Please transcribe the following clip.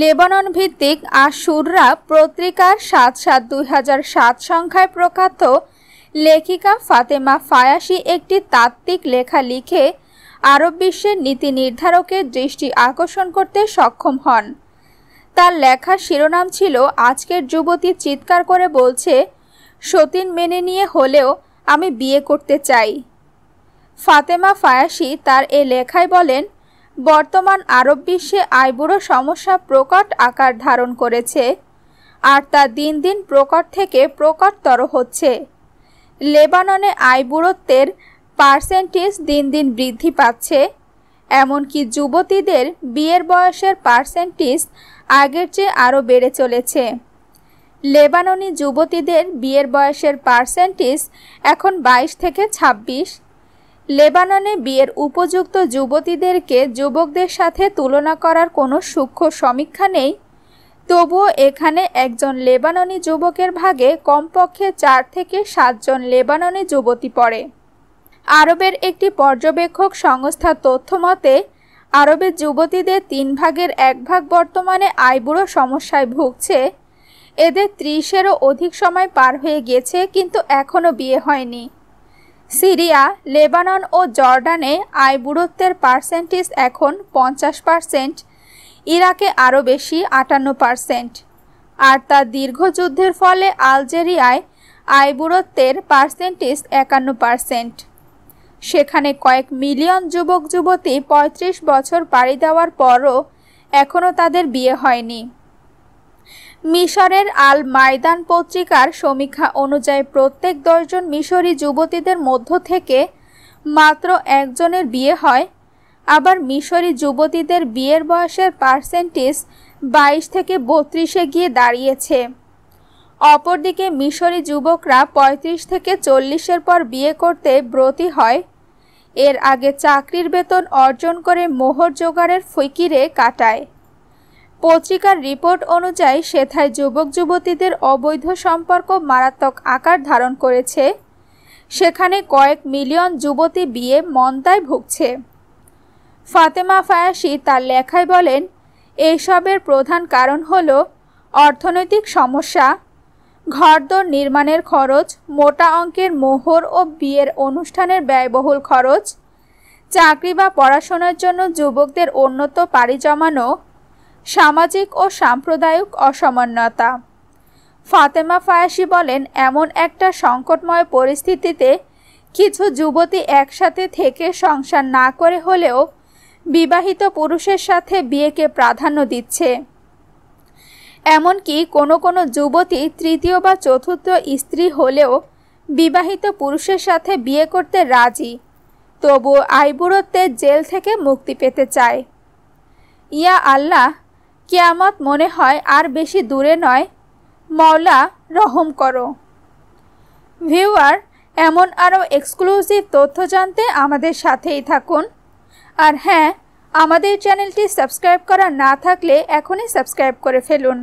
Lebanon ভিত্তিক আশুররা পত্রিকার সাত সাত দুই হাজার সাত সংখ্যায় প্রকাত লেখিকা ফাতেমা ফায়াসি একটি তাত্ত্বিক লেখা লিখে আরব বিশ্বের নীতি নির্ধারকের দৃষ্টি আকর্ষণ করতে সক্ষম হন তার লেখার শিরোনাম ছিল আজকের যুবতী চিৎকার করে বলছে সতীন মেনে নিয়ে হলেও আমি বিয়ে করতে চাই ফাতেমা ফায়াসি তার এ লেখায় বলেন বর্তমান আরব বিশ্বে আইবুড়ো সমস্যা প্রকট আকার ধারণ করেছে আর তা দিন দিন প্রকট থেকে প্রকটতর হচ্ছে লেবাননে আইবুড়োত্বের পার্সেন্টেজ দিন দিন বৃদ্ধি পাচ্ছে এমনকি যুবতীদের বিয়ের বয়সের পার্সেন্টেজ আগের চেয়ে আরও বেড়ে চলেছে লেবাননি যুবতীদের বিয়ের বয়সের পার্সেন্টেজ এখন বাইশ থেকে ছাব্বিশ লেবাননে বিয়ের উপযুক্ত যুবতীদেরকে যুবকদের সাথে তুলনা করার কোনো সূক্ষ্ম সমীক্ষা নেই তবুও এখানে একজন লেবাননি যুবকের ভাগে কমপক্ষে চার থেকে সাতজন লেবাননি যুবতী পড়ে আরবের একটি পর্যবেক্ষক সংস্থার তথ্য মতে আরবের যুবতীদের তিন ভাগের এক ভাগ বর্তমানে আইবুড়ো সমস্যায় ভুগছে এদের ত্রিশেরও অধিক সময় পার হয়ে গিয়েছে কিন্তু এখনও বিয়ে হয়নি সিরিয়া লেবানন ও জর্ডানে বুড়ত্বের পার্সেন্টেজ এখন পঞ্চাশ পার্সেন্ট ইরাকে আরও বেশি আটান্ন পার্সেন্ট আর তার দীর্ঘযুদ্ধের ফলে আলজেরিয়ায় বুড়ত্বের পার্সেন্টেজ একান্ন পার্সেন্ট সেখানে কয়েক মিলিয়ন যুবক যুবতী ৩৫ বছর পাড়ি দেওয়ার পরও এখনও তাদের বিয়ে হয়নি মিশরের আল মায়দান পত্রিকার সমীক্ষা অনুযায়ী প্রত্যেক দশজন মিশরি যুবতীদের মধ্য থেকে মাত্র একজনের বিয়ে হয় আবার মিশরি যুবতীদের বিয়ের বয়সের পার্সেন্টেজ বাইশ থেকে বত্রিশে গিয়ে দাঁড়িয়েছে অপরদিকে মিশরি যুবকরা ৩৫ থেকে চল্লিশের পর বিয়ে করতে ব্রতী হয় এর আগে চাকরির বেতন অর্জন করে মোহর জোগাড়ের ফৈকিরে কাটায় পত্রিকার রিপোর্ট অনুযায়ী সেথায় যুবক যুবতীদের অবৈধ সম্পর্ক মারাত্মক আকার ধারণ করেছে সেখানে কয়েক মিলিয়ন যুবতী বিয়ে মন্দায় ভুগছে ফাতেমা ফায়াসি তার লেখায় বলেন এইসবের প্রধান কারণ হল অর্থনৈতিক সমস্যা ঘরদোর নির্মাণের খরচ মোটা অঙ্কের মোহর ও বিয়ের অনুষ্ঠানের ব্যয়বহুল খরচ চাকরি বা পড়াশোনার জন্য যুবকদের অন্যত পাড়ি জমানো সামাজিক ও সাম্প্রদায়িক অসামান্যতা ফাতেমা ফায়াসি বলেন এমন একটা সংকটময় পরিস্থিতিতে কিছু যুবতী একসাথে থেকে সংসার না করে হলেও বিবাহিত পুরুষের সাথে বিয়েকে প্রাধান্য দিচ্ছে এমনকি কোনো কোনো যুবতী তৃতীয় বা চতুর্থ স্ত্রী হলেও বিবাহিত পুরুষের সাথে বিয়ে করতে রাজি তবু আইবুড়োতে জেল থেকে মুক্তি পেতে চায় ইয়া আল্লাহ কিয়ামত মনে হয় আর বেশি দূরে নয় মওলা রহম করো ভিউয়ার এমন আরও এক্সক্লুসিভ তথ্য জানতে আমাদের সাথেই থাকুন আর হ্যাঁ আমাদের চ্যানেলটি সাবস্ক্রাইব করা না থাকলে এখনই সাবস্ক্রাইব করে ফেলুন